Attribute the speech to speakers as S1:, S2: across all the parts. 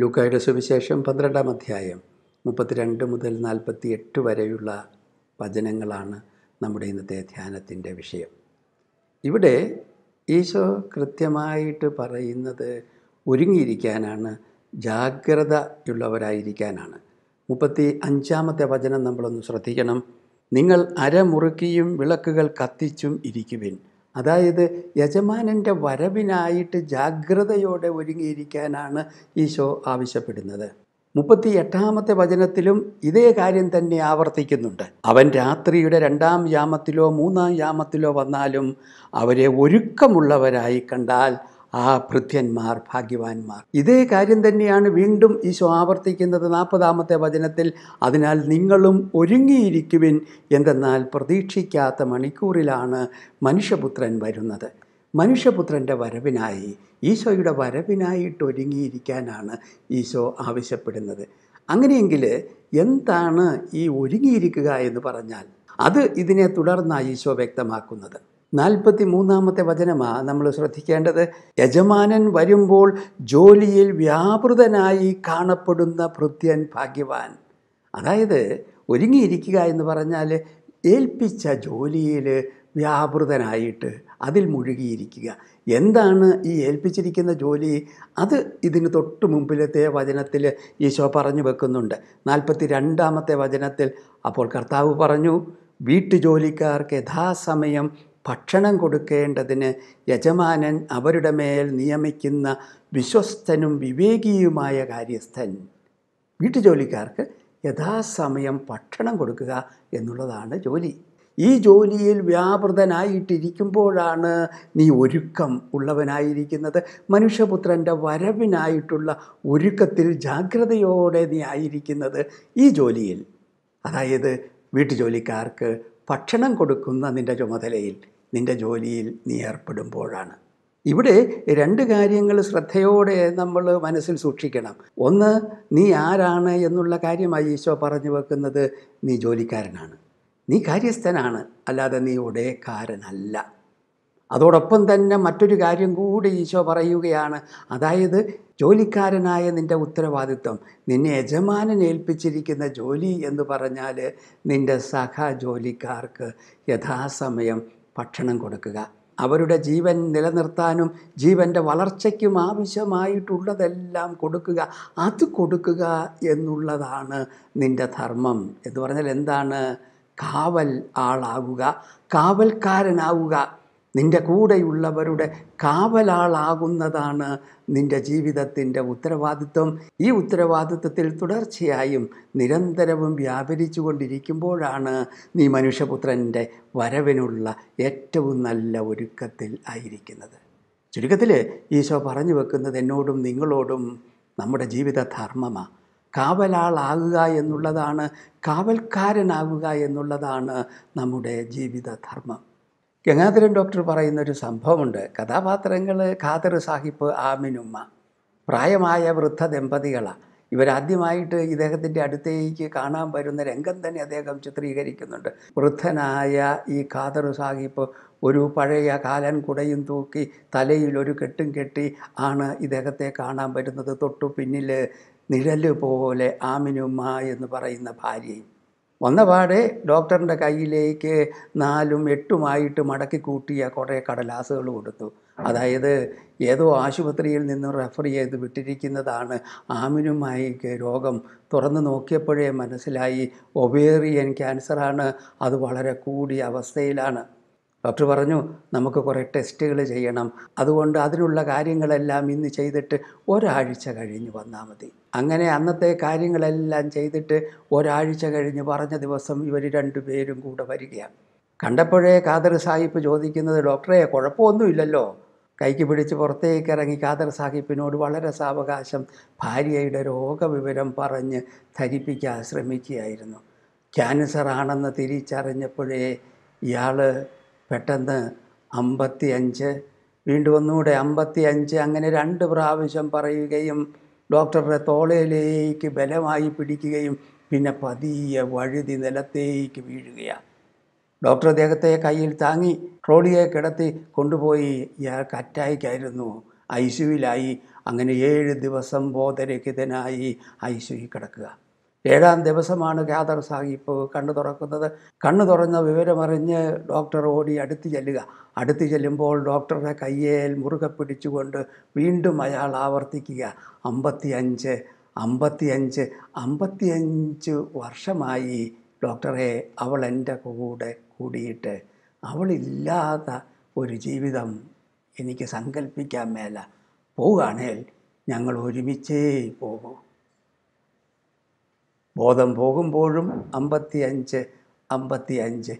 S1: ലൂക്കായുടെ സുവിശേഷം പന്ത്രണ്ടാം അധ്യായം മുപ്പത്തിരണ്ട് മുതൽ നാൽപ്പത്തി എട്ട് വരെയുള്ള വചനങ്ങളാണ് നമ്മുടെ ഇന്നത്തെ ധ്യാനത്തിൻ്റെ വിഷയം ഇവിടെ ഈശോ കൃത്യമായിട്ട് പറയുന്നത് ഒരുങ്ങിയിരിക്കാനാണ് ജാഗ്രതയുള്ളവരായിരിക്കാനാണ് മുപ്പത്തി അഞ്ചാമത്തെ വചനം നമ്മളൊന്ന് ശ്രദ്ധിക്കണം നിങ്ങൾ അരമുറുക്കിയും വിളക്കുകൾ കത്തിച്ചും ഇരിക്കുവിൻ അതായത് യജമാനൻ്റെ വരവിനായിട്ട് ജാഗ്രതയോടെ ഒരുങ്ങിയിരിക്കാനാണ് ഈശോ ആവശ്യപ്പെടുന്നത് മുപ്പത്തി എട്ടാമത്തെ വചനത്തിലും ഇതേ കാര്യം തന്നെ ആവർത്തിക്കുന്നുണ്ട് അവൻ രാത്രിയുടെ രണ്ടാം യാമത്തിലോ മൂന്നാം യാമത്തിലോ വന്നാലും അവരെ ഒരുക്കമുള്ളവരായി കണ്ടാൽ ആ ഭൃത്യന്മാർ ഭാഗ്യവാന്മാർ ഇതേ കാര്യം തന്നെയാണ് വീണ്ടും ഈശോ ആവർത്തിക്കുന്നത് നാൽപ്പതാമത്തെ വചനത്തിൽ അതിനാൽ നിങ്ങളും ഒരുങ്ങിയിരിക്കുവിൻ എന്തെന്നാൽ പ്രതീക്ഷിക്കാത്ത മണിക്കൂറിലാണ് മനുഷ്യപുത്രൻ വരുന്നത് മനുഷ്യപുത്രൻ്റെ വരവിനായി ഈശോയുടെ വരവിനായിട്ട് ഒരുങ്ങിയിരിക്കാനാണ് ഈശോ ആവശ്യപ്പെടുന്നത് അങ്ങനെയെങ്കിൽ എന്താണ് ഈ ഒരുങ്ങിയിരിക്കുക എന്ന് പറഞ്ഞാൽ അത് ഇതിനെ തുടർന്നാണ് ഈശോ വ്യക്തമാക്കുന്നത് നാൽപ്പത്തി മൂന്നാമത്തെ വചനമാണ് നമ്മൾ ശ്രദ്ധിക്കേണ്ടത് യജമാനൻ വരുമ്പോൾ ജോലിയിൽ വ്യാപൃതനായി കാണപ്പെടുന്ന ഭൃത്യൻ ഭാഗ്യവാൻ അതായത് ഒരുങ്ങിയിരിക്കുക എന്ന് പറഞ്ഞാൽ ഏൽപ്പിച്ച ജോലിയിൽ വ്യാപൃതനായിട്ട് അതിൽ മുഴുകിയിരിക്കുക എന്താണ് ഈ ഏൽപ്പിച്ചിരിക്കുന്ന ജോലി അത് ഇതിന് തൊട്ട് മുമ്പിലത്തെ വചനത്തിൽ ഈശോ പറഞ്ഞു വെക്കുന്നുണ്ട് നാൽപ്പത്തി രണ്ടാമത്തെ വചനത്തിൽ അപ്പോൾ കർത്താവ് പറഞ്ഞു വീട്ടുജോലിക്കാർക്ക് യഥാസമയം ഭക്ഷണം കൊടുക്കേണ്ടതിന് യജമാനൻ അവരുടെ മേൽ നിയമിക്കുന്ന വിശ്വസ്തനും വിവേകിയുമായ കാര്യസ്ഥൻ വീട്ടുജോലിക്കാർക്ക് യഥാസമയം ഭക്ഷണം കൊടുക്കുക എന്നുള്ളതാണ് ജോലി ഈ ജോലിയിൽ വ്യാപൃതനായിട്ടിരിക്കുമ്പോഴാണ് നീ ഒരുക്കം ഉള്ളവനായിരിക്കുന്നത് മനുഷ്യപുത്രൻ്റെ വരവിനായിട്ടുള്ള ഒരുക്കത്തിൽ ജാഗ്രതയോടെ നീ ആയിരിക്കുന്നത് ഈ ജോലിയിൽ അതായത് വീട്ടുജോലിക്കാർക്ക് ഭക്ഷണം കൊടുക്കുന്ന നിൻ്റെ ചുമതലയിൽ നിൻ്റെ ജോലിയിൽ നീ ഏർപ്പെടുമ്പോഴാണ് ഇവിടെ രണ്ട് കാര്യങ്ങൾ ശ്രദ്ധയോടെ നമ്മൾ മനസ്സിൽ സൂക്ഷിക്കണം ഒന്ന് നീ ആരാണ് എന്നുള്ള കാര്യമായി ഈശോ പറഞ്ഞു വെക്കുന്നത് നീ ജോലിക്കാരനാണ് നീ കാര്യസ്ഥനാണ് അല്ലാതെ നീ ഉടയക്കാരനല്ല അതോടൊപ്പം തന്നെ മറ്റൊരു കാര്യം കൂടി ഈശോ പറയുകയാണ് അതായത് ജോലിക്കാരനായ നിൻ്റെ ഉത്തരവാദിത്വം നിന്നെ യജമാനൻ ഏൽപ്പിച്ചിരിക്കുന്ന ജോലി എന്ന് പറഞ്ഞാൽ നിൻ്റെ സഹ ജോലിക്കാർക്ക് യഥാസമയം ഭക്ഷണം കൊടുക്കുക അവരുടെ ജീവൻ നിലനിർത്താനും ജീവൻ്റെ വളർച്ചയ്ക്കും ആവശ്യമായിട്ടുള്ളതെല്ലാം കൊടുക്കുക അത് കൊടുക്കുക എന്നുള്ളതാണ് നിൻ്റെ ധർമ്മം എന്ന് പറഞ്ഞാൽ എന്താണ് കാവൽ ആളാകുക കാവൽക്കാരനാവുക നിൻ്റെ കൂടെയുള്ളവരുടെ കാവലാളാകുന്നതാണ് നിൻ്റെ ജീവിതത്തിൻ്റെ ഉത്തരവാദിത്വം ഈ ഉത്തരവാദിത്വത്തിൽ തുടർച്ചയായും നിരന്തരവും വ്യാപരിച്ചു കൊണ്ടിരിക്കുമ്പോഴാണ് നീ മനുഷ്യപുത്രൻ്റെ വരവിനുള്ള ഏറ്റവും നല്ല ഒരുക്കത്തിൽ ആയിരിക്കുന്നത് ചുരുക്കത്തിൽ ഈശോ പറഞ്ഞു വെക്കുന്നത് എന്നോടും നിങ്ങളോടും നമ്മുടെ ജീവിത ധർമ്മമാണ് കാവലാളാകുക എന്നുള്ളതാണ് കാവൽക്കാരനാകുക എന്നുള്ളതാണ് നമ്മുടെ ജീവിത ധർമ്മം ഗംഗാധരൻ ഡോക്ടർ പറയുന്നൊരു സംഭവമുണ്ട് കഥാപാത്രങ്ങൾ ഖാദർ സാഹിബ് ആമിനുമ്മ പ്രായമായ വൃദ്ധ ദമ്പതികളാണ് ഇവരാദ്യമായിട്ട് ഇദ്ദേഹത്തിൻ്റെ അടുത്തേക്ക് കാണാൻ വരുന്ന രംഗം തന്നെ അദ്ദേഹം ചിത്രീകരിക്കുന്നുണ്ട് വൃദ്ധനായ ഈ ഖാദർ സാഹിബ് ഒരു പഴയ കാലൻ കുടയും തൂക്കി തലയിൽ ഒരു കെട്ടും കെട്ടി ആണ് ഇദ്ദേഹത്തെ കാണാൻ വരുന്നത് തൊട്ടു പിന്നിൽ നിഴല് പോലെ ആമിനുമ്മ എന്ന് പറയുന്ന ഭാര്യയും വന്നപാടെ ഡോക്ടറിൻ്റെ കയ്യിലേക്ക് നാലും എട്ടുമായിട്ട് മടക്കി കൂട്ടിയ കുറേ കടലാസുകൾ കൊടുത്തു അതായത് ഏതോ ആശുപത്രിയിൽ നിന്ന് റെഫർ ചെയ്ത് വിട്ടിരിക്കുന്നതാണ് ആമിനുമായിക്ക് രോഗം തുറന്നു നോക്കിയപ്പോഴേ മനസ്സിലായി ഒബേറിയൻ ക്യാൻസറാണ് അത് വളരെ കൂടിയ അവസ്ഥയിലാണ് ഡോക്ടർ പറഞ്ഞു നമുക്ക് കുറേ ടെസ്റ്റുകൾ ചെയ്യണം അതുകൊണ്ട് അതിനുള്ള കാര്യങ്ങളെല്ലാം ഇന്ന് ചെയ്തിട്ട് ഒരാഴ്ച കഴിഞ്ഞ് വന്നാൽ മതി അങ്ങനെ അന്നത്തെ കാര്യങ്ങളെല്ലാം ചെയ്തിട്ട് ഒരാഴ്ച കഴിഞ്ഞ് പറഞ്ഞ ദിവസം ഇവർ രണ്ടുപേരും കൂടെ വരികയാണ് കണ്ടപ്പോഴേ ഖാദർ സാഹിബ് ചോദിക്കുന്നത് ഡോക്ടറെ കുഴപ്പമൊന്നുമില്ലല്ലോ കൈക്ക് പിടിച്ച് പുറത്തേക്ക് ഇറങ്ങി ഖാദർ സാഹിബിനോട് വളരെ സാവകാശം ഭാര്യയുടെ രോഗവിവരം പറഞ്ഞ് ധരിപ്പിക്കാൻ ശ്രമിക്കുകയായിരുന്നു ക്യാൻസറാണെന്ന് ആണെന്ന് തിരിച്ചറിഞ്ഞപ്പോഴേ ഇയാൾ പെട്ടെന്ന് അമ്പത്തി അഞ്ച് വീണ്ടും ഒന്നുകൂടെ അമ്പത്തി അഞ്ച് അങ്ങനെ രണ്ട് പ്രാവശ്യം പറയുകയും ഡോക്ടറുടെ തോളയിലേക്ക് ബലമായി പിടിക്കുകയും പിന്നെ പതിയെ വഴുതി നിലത്തേക്ക് വീഴുകയാണ് ഡോക്ടർ അദ്ദേഹത്തെ കയ്യിൽ താങ്ങി ട്രോളിയെ കിടത്തി കൊണ്ടുപോയി ഇയാൾക്ക് അറ്റാക്കായിരുന്നു ഐ സിയുവിലായി അങ്ങനെ ഏഴ് ദിവസം ബോധരഹിതനായി ഐ സിയു കിടക്കുക ഏഴാം ദിവസമാണ് ഖാദർ സാഹിബ് കണ്ണു തുറക്കുന്നത് കണ്ണു തുറന്ന വിവരമറിഞ്ഞ് ഡോക്ടർ ഓടി അടുത്ത് ചെല്ലുക അടുത്ത് ചെല്ലുമ്പോൾ ഡോക്ടറുടെ കയ്യേൽ മുറുകെ പിടിച്ചുകൊണ്ട് വീണ്ടും അയാൾ ആവർത്തിക്കുക അഞ്ച് അമ്പത്തി അഞ്ച് വർഷമായി ഡോക്ടറെ അവൾ എൻ്റെ കൂടെ കൂടിയിട്ട് അവളില്ലാത്ത ഒരു ജീവിതം എനിക്ക് സങ്കല്പിക്കാൻ മേല പോവുകയാണേൽ ഞങ്ങൾ ഒരുമിച്ചേ പോകും ബോധം പോകുമ്പോഴും അമ്പത്തി അഞ്ച് അമ്പത്തി അഞ്ച്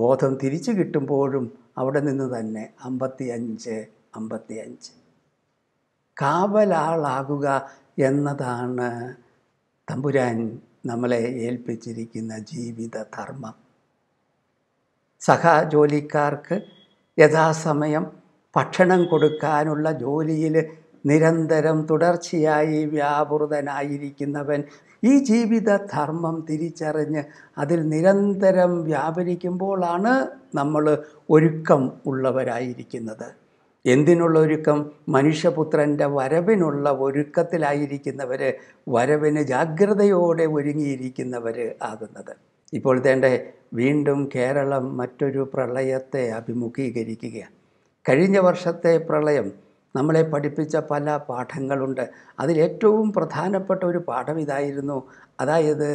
S1: ബോധം തിരിച്ചു കിട്ടുമ്പോഴും അവിടെ നിന്ന് തന്നെ അമ്പത്തി അഞ്ച് അമ്പത്തി അഞ്ച് കാവലാളാകുക എന്നതാണ് തമ്പുരാൻ നമ്മളെ ഏൽപ്പിച്ചിരിക്കുന്ന ജീവിത ധർമ്മം സഹജോലിക്കാർക്ക് യഥാസമയം ഭക്ഷണം കൊടുക്കാനുള്ള ജോലിയിൽ നിരന്തരം തുടർച്ചയായി വ്യാപൃതനായിരിക്കുന്നവൻ ഈ ജീവിത ധർമ്മം തിരിച്ചറിഞ്ഞ് അതിൽ നിരന്തരം വ്യാപരിക്കുമ്പോഴാണ് നമ്മൾ ഒരുക്കം ഉള്ളവരായിരിക്കുന്നത് എന്തിനുള്ള ഒരുക്കം മനുഷ്യപുത്രൻ്റെ വരവിനുള്ള ഒരുക്കത്തിലായിരിക്കുന്നവർ വരവിന് ജാഗ്രതയോടെ ഒരുങ്ങിയിരിക്കുന്നവർ ആകുന്നത് ഇപ്പോൾ തേണ്ട വീണ്ടും കേരളം മറ്റൊരു പ്രളയത്തെ അഭിമുഖീകരിക്കുകയാണ് കഴിഞ്ഞ വർഷത്തെ പ്രളയം നമ്മളെ പഠിപ്പിച്ച പല പാഠങ്ങളുണ്ട് അതിലേറ്റവും പ്രധാനപ്പെട്ട ഒരു പാഠം ഇതായിരുന്നു അതായത്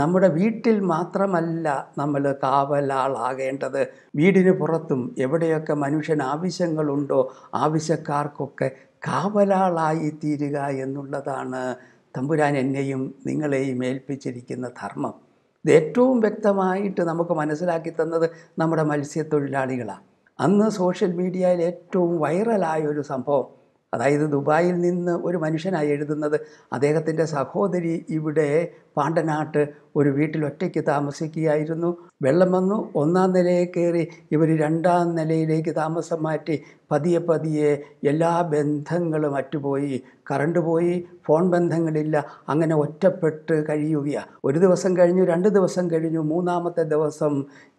S1: നമ്മുടെ വീട്ടിൽ മാത്രമല്ല നമ്മൾ കാവലാളാകേണ്ടത് വീടിന് പുറത്തും എവിടെയൊക്കെ മനുഷ്യൻ ആവശ്യങ്ങളുണ്ടോ ആവശ്യക്കാർക്കൊക്കെ കാവലാളായി തീരുക എന്നുള്ളതാണ് തമ്പുരാൻ എന്നെയും നിങ്ങളെയും ഏൽപ്പിച്ചിരിക്കുന്ന ധർമ്മം ഇത് ഏറ്റവും വ്യക്തമായിട്ട് നമുക്ക് മനസ്സിലാക്കി തന്നത് നമ്മുടെ മത്സ്യത്തൊഴിലാളികളാണ് അന്ന് സോഷ്യൽ മീഡിയയിൽ ഏറ്റവും വൈറലായ ഒരു സംഭവം അതായത് ദുബായിൽ നിന്ന് ഒരു മനുഷ്യനായി എഴുതുന്നത് അദ്ദേഹത്തിൻ്റെ സഹോദരി ഇവിടെ പാണ്ടനാട്ട് ഒരു വീട്ടിൽ ഒറ്റയ്ക്ക് താമസിക്കുകയായിരുന്നു വെള്ളം വന്നു ഒന്നാം നിലയെ കയറി ഇവർ രണ്ടാം നിലയിലേക്ക് താമസം മാറ്റി പതിയെ പതിയെ എല്ലാ ബന്ധങ്ങളും അറ്റുപോയി കറണ്ട് പോയി ഫോൺ ബന്ധങ്ങളില്ല അങ്ങനെ ഒറ്റപ്പെട്ട് കഴിയുകയാണ് ഒരു ദിവസം കഴിഞ്ഞു രണ്ട് ദിവസം കഴിഞ്ഞു മൂന്നാമത്തെ ദിവസം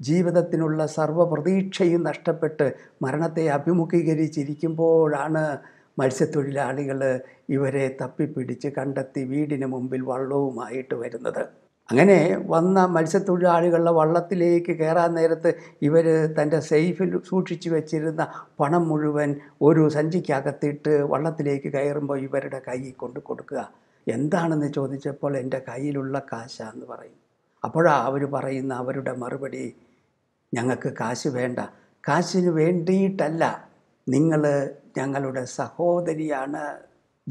S1: ജീവിതത്തിനുള്ള സർവ്വ പ്രതീക്ഷയും നഷ്ടപ്പെട്ട് മരണത്തെ അഭിമുഖീകരിച്ചിരിക്കുമ്പോഴാണ് മത്സ്യത്തൊഴിലാളികൾ ഇവരെ തപ്പിപ്പിടിച്ച് കണ്ടെത്തി വീടിന് മുമ്പിൽ വള്ളവുമായിട്ട് വരുന്നത് അങ്ങനെ വന്ന മത്സ്യത്തൊഴിലാളികളുടെ വള്ളത്തിലേക്ക് കയറാൻ നേരത്ത് ഇവർ തൻ്റെ സേഫിൽ സൂക്ഷിച്ചു വെച്ചിരുന്ന പണം മുഴുവൻ ഒരു സഞ്ചിക്കകത്തിട്ട് വള്ളത്തിലേക്ക് കയറുമ്പോൾ ഇവരുടെ കൈ കൊണ്ട് കൊടുക്കുക എന്താണെന്ന് ചോദിച്ചപ്പോൾ എൻ്റെ കയ്യിലുള്ള കാശാന്ന് പറയും അപ്പോഴാണ് അവർ പറയുന്ന അവരുടെ മറുപടി ഞങ്ങൾക്ക് കാശ് വേണ്ട കാശിന് വേണ്ടിയിട്ടല്ല നിങ്ങൾ ഞങ്ങളുടെ സഹോദരിയാണ്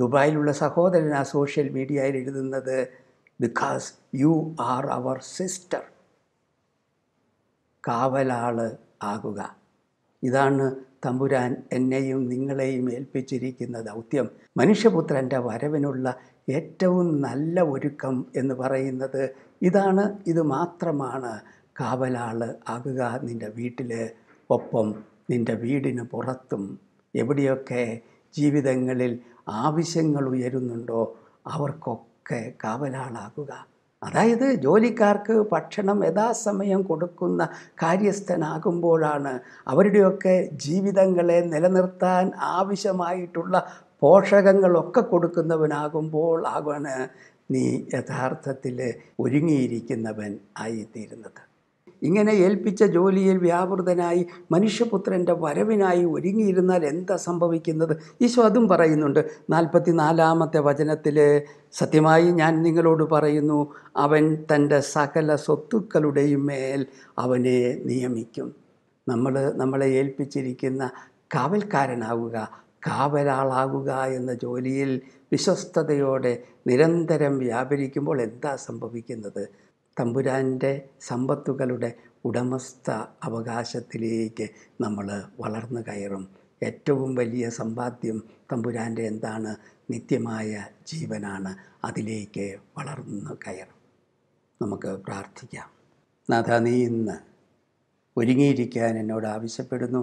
S1: ദുബായിലുള്ള സഹോദരൻ സോഷ്യൽ മീഡിയയിൽ എഴുതുന്നത് because you are our sister കാവലാൾ ആകുക ഇതാണ് തമ്പുരാൻ എന്നെയും നിങ്ങളെയും ഏൽപ്പിച്ചിരിക്കുന്ന ദൗത്യം മനുഷ്യപുത്രൻ്റെ വരവിനുള്ള ഏറ്റവും നല്ല ഒരുക്കം എന്ന് പറയുന്നത് ഇതാണ് ഇത് മാത്രമാണ് കാവലാൾ ആകുക നിൻ്റെ വീട്ടിൽ ഒപ്പം നിൻ്റെ വീടിന് പുറത്തും എവിടെയൊക്കെ ജീവിതങ്ങളിൽ ആവശ്യങ്ങൾ ഉയരുന്നുണ്ടോ അവർക്കൊക്കെ കാവലാളാകുക അതായത് ജോലിക്കാർക്ക് ഭക്ഷണം യഥാസമയം കൊടുക്കുന്ന കാര്യസ്ഥനാകുമ്പോഴാണ് അവരുടെയൊക്കെ ജീവിതങ്ങളെ നിലനിർത്താൻ ആവശ്യമായിട്ടുള്ള പോഷകങ്ങളൊക്കെ കൊടുക്കുന്നവനാകുമ്പോൾ ആകാണ് നീ യഥാർത്ഥത്തിൽ ഒരുങ്ങിയിരിക്കുന്നവൻ ആയിത്തീരുന്നത് ഇങ്ങനെ ഏൽപ്പിച്ച ജോലിയിൽ വ്യാപൃതനായി മനുഷ്യപുത്രൻ്റെ വരവിനായി ഒരുങ്ങിയിരുന്നാൽ എന്താ സംഭവിക്കുന്നത് ഈശോ അതും പറയുന്നുണ്ട് നാൽപ്പത്തി നാലാമത്തെ വചനത്തിൽ സത്യമായി ഞാൻ നിങ്ങളോട് പറയുന്നു അവൻ തൻ്റെ സകല സ്വത്തുക്കളുടെയും മേൽ അവനെ നിയമിക്കും നമ്മൾ നമ്മളെ ഏൽപ്പിച്ചിരിക്കുന്ന കാവൽക്കാരനാവുക കാവലാളാകുക എന്ന ജോലിയിൽ വിശ്വസ്തയോടെ നിരന്തരം വ്യാപരിക്കുമ്പോൾ എന്താ സംഭവിക്കുന്നത് തമ്പുരാൻ്റെ സമ്പത്തുകളുടെ ഉടമസ്ഥ അവകാശത്തിലേക്ക് നമ്മൾ വളർന്നു കയറും ഏറ്റവും വലിയ സമ്പാദ്യം തമ്പുരാൻ്റെ എന്താണ് നിത്യമായ ജീവനാണ് അതിലേക്ക് വളർന്നു കയറും നമുക്ക് പ്രാർത്ഥിക്കാം നാഥ നീ ഇന്ന് ഒരുങ്ങിയിരിക്കാൻ എന്നോട് ആവശ്യപ്പെടുന്നു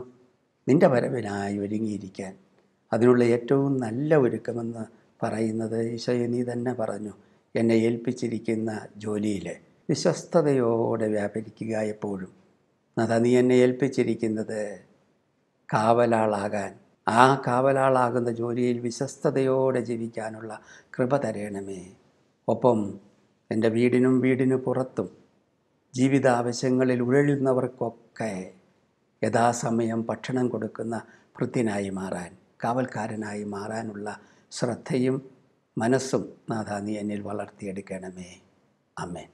S1: നിൻ്റെ വരവിനായി ഒരുങ്ങിയിരിക്കാൻ അതിനുള്ള ഏറ്റവും നല്ല ഒരുക്കമെന്ന് പറയുന്നത് ഈശോയെ നീ തന്നെ പറഞ്ഞു എന്നെ ഏൽപ്പിച്ചിരിക്കുന്ന ജോലിയിൽ വിശ്വസ്തയോടെ വ്യാപരിക്കുക എപ്പോഴും അതാ നീ എന്നെ ഏൽപ്പിച്ചിരിക്കുന്നത് കാവലാളാകാൻ ആ കാവലാളാകുന്ന ജോലിയിൽ വിശ്വസ്തയോടെ ജീവിക്കാനുള്ള കൃപ തരേണമേ ഒപ്പം എൻ്റെ വീടിനും വീടിനു പുറത്തും ജീവിതാവശ്യങ്ങളിൽ ഉഴലുന്നവർക്കൊക്കെ യഥാസമയം ഭക്ഷണം കൊടുക്കുന്ന ഭൃത്യനായി മാറാൻ കാവൽക്കാരനായി മാറാനുള്ള ശ്രദ്ധയും മനസ്സും നാഥാ നീ എന്നിൽ വളർത്തിയെടുക്കണമേ അമ്മേ